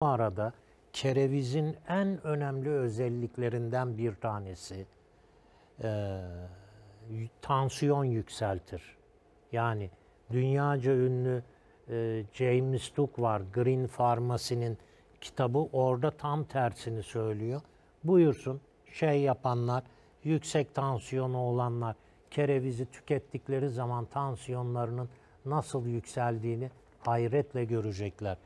arada kerevizin en önemli özelliklerinden bir tanesi e, tansiyon yükseltir. Yani dünyaca ünlü e, James Duke var. Green Pharmacy'nin kitabı orada tam tersini söylüyor. Buyursun şey yapanlar, yüksek tansiyonu olanlar kerevizi tükettikleri zaman tansiyonlarının nasıl yükseldiğini hayretle görecekler.